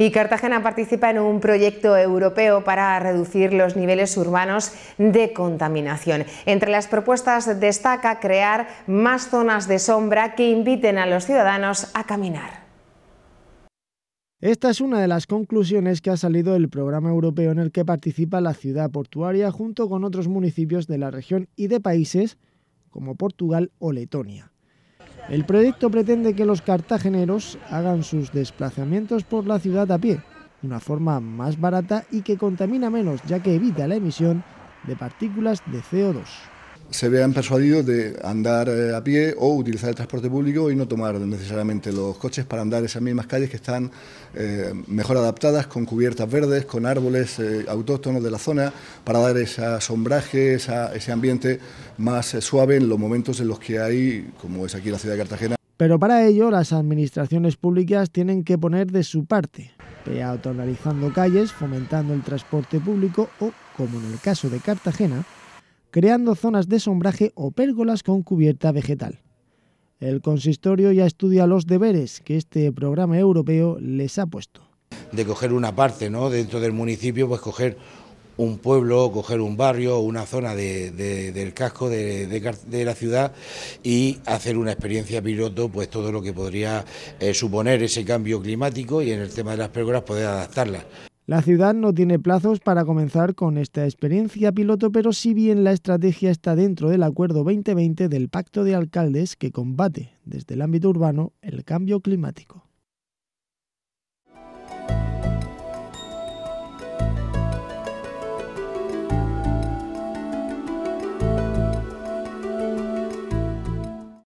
Y Cartagena participa en un proyecto europeo para reducir los niveles urbanos de contaminación. Entre las propuestas destaca crear más zonas de sombra que inviten a los ciudadanos a caminar. Esta es una de las conclusiones que ha salido del programa europeo en el que participa la ciudad portuaria junto con otros municipios de la región y de países como Portugal o Letonia. El proyecto pretende que los cartageneros hagan sus desplazamientos por la ciudad a pie, una forma más barata y que contamina menos, ya que evita la emisión de partículas de CO2 se vean persuadidos de andar eh, a pie o utilizar el transporte público y no tomar necesariamente los coches para andar esas mismas calles que están eh, mejor adaptadas, con cubiertas verdes, con árboles eh, autóctonos de la zona, para dar ese asombraje, ese ambiente más suave en los momentos en los que hay, como es aquí la ciudad de Cartagena. Pero para ello las administraciones públicas tienen que poner de su parte, peatonalizando calles, fomentando el transporte público o, como en el caso de Cartagena, creando zonas de sombraje o pérgolas con cubierta vegetal. El consistorio ya estudia los deberes que este programa europeo les ha puesto. De coger una parte ¿no? dentro del municipio, pues coger un pueblo, coger un barrio o una zona del casco de, la ciudad y hacer una experiencia piloto, pues todo lo que podría eh, suponer ese cambio climático y en el tema de las pérgolas poder adaptarlas. La ciudad no tiene plazos para comenzar con esta experiencia piloto, pero si bien la estrategia está dentro del Acuerdo 2020 del Pacto de Alcaldes que combate desde el ámbito urbano el cambio climático.